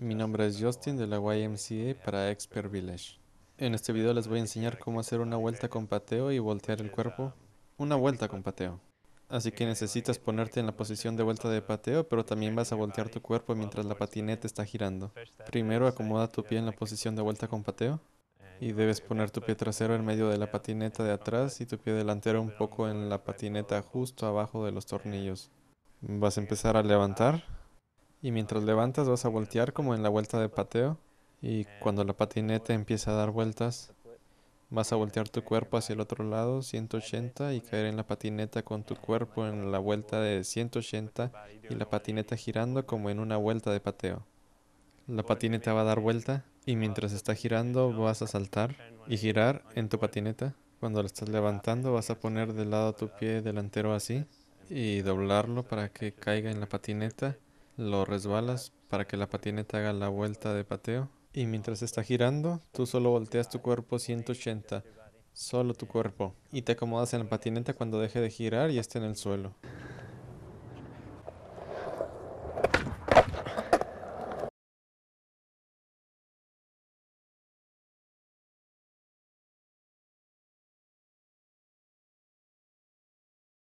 Mi nombre es Justin de la YMCA para Expert Village. En este video les voy a enseñar cómo hacer una vuelta con pateo y voltear el cuerpo. Una vuelta con pateo. Así que necesitas ponerte en la posición de vuelta de pateo, pero también vas a voltear tu cuerpo mientras la patineta está girando. Primero acomoda tu pie en la posición de vuelta con pateo. Y debes poner tu pie trasero en medio de la patineta de atrás y tu pie delantero un poco en la patineta justo abajo de los tornillos. Vas a empezar a levantar y mientras levantas vas a voltear como en la vuelta de pateo. Y cuando la patineta empieza a dar vueltas, vas a voltear tu cuerpo hacia el otro lado 180 y caer en la patineta con tu cuerpo en la vuelta de 180 y la patineta girando como en una vuelta de pateo. La patineta va a dar vuelta y mientras está girando vas a saltar y girar en tu patineta. Cuando la estás levantando vas a poner de lado tu pie delantero así y doblarlo para que caiga en la patineta lo resbalas para que la patineta haga la vuelta de pateo. Y mientras está girando, tú solo volteas tu cuerpo 180, solo tu cuerpo. Y te acomodas en la patineta cuando deje de girar y esté en el suelo.